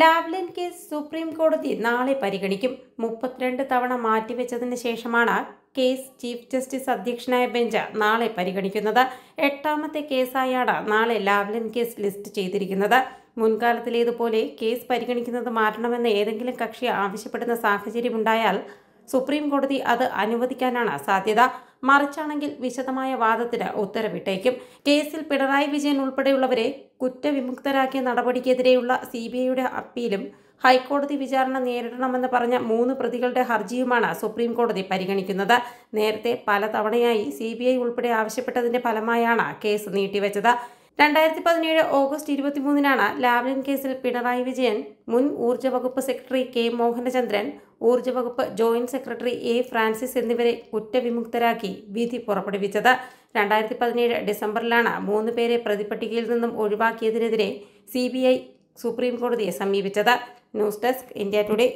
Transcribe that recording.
Lavalin case supreme കോടതി നാളെ പരിഗണിക്കും മുപ്പത്തിരണ്ട് തവണ മാറ്റിവെച്ചതിന് ശേഷമാണ് കേസ് ചീഫ് ജസ്റ്റിസ് അധ്യക്ഷനായ ബെഞ്ച് നാളെ പരിഗണിക്കുന്നത് എട്ടാമത്തെ കേസായാണ് നാളെ ലാവ്ലിൻ കേസ് ലിസ്റ്റ് ചെയ്തിരിക്കുന്നത് മുൻകാലത്തിലേതുപോലെ കേസ് പരിഗണിക്കുന്നത് മാറ്റണമെന്ന് ഏതെങ്കിലും കക്ഷി ആവശ്യപ്പെടുന്ന സാഹചര്യമുണ്ടായാൽ സുപ്രീം കോടതി അത് അനുവദിക്കാനാണ് സാധ്യത മറിച്ചാണെങ്കിൽ വിശദമായ വാദത്തിന് ഉത്തരവിട്ടേക്കും കേസിൽ പിണറായി വിജയൻ ഉൾപ്പെടെയുള്ളവരെ കുറ്റവിമുക്തരാക്കിയ നടപടിക്കെതിരെയുള്ള സി ബി ഐയുടെ അപ്പീലും ഹൈക്കോടതി വിചാരണ നേരിടണമെന്ന് പറഞ്ഞ മൂന്ന് പ്രതികളുടെ ഹർജിയുമാണ് സുപ്രീം കോടതി പരിഗണിക്കുന്നത് നേരത്തെ പലതവണയായി സി ബി ഐ ഉൾപ്പെടെ ആവശ്യപ്പെട്ടതിന്റെ ഫലമായാണ് കേസ് നീട്ടിവെച്ചത് രണ്ടായിരത്തി പതിനേഴ് ഓഗസ്റ്റ് മൂന്നിനാണ് ലാവ്ലിൻ കേസിൽ പിണറായി വിജയൻ മുൻ ഊർജ്ജ വകുപ്പ് സെക്രട്ടറി കെ മോഹനചന്ദ്രൻ ഊർജ്ജ വകുപ്പ് ജോയിന്റ് സെക്രട്ടറി എ ഫ്രാൻസിസ് എന്നിവരെ കുറ്റവിമുക്തരാക്കി വിധി പുറപ്പെടുവിച്ചത് രണ്ടായിരത്തി പതിനേഴ് ഡിസംബറിലാണ് മൂന്ന് പേരെ പ്രതിപട്ടികയിൽ നിന്നും ഒഴിവാക്കിയതിനെതിരെ സി ബി ഐ സുപ്രീം കോടതിയെ സമീപിച്ചത് ന്യൂസ് ഡെസ്ക് ഇന്ത്യ ടുഡേ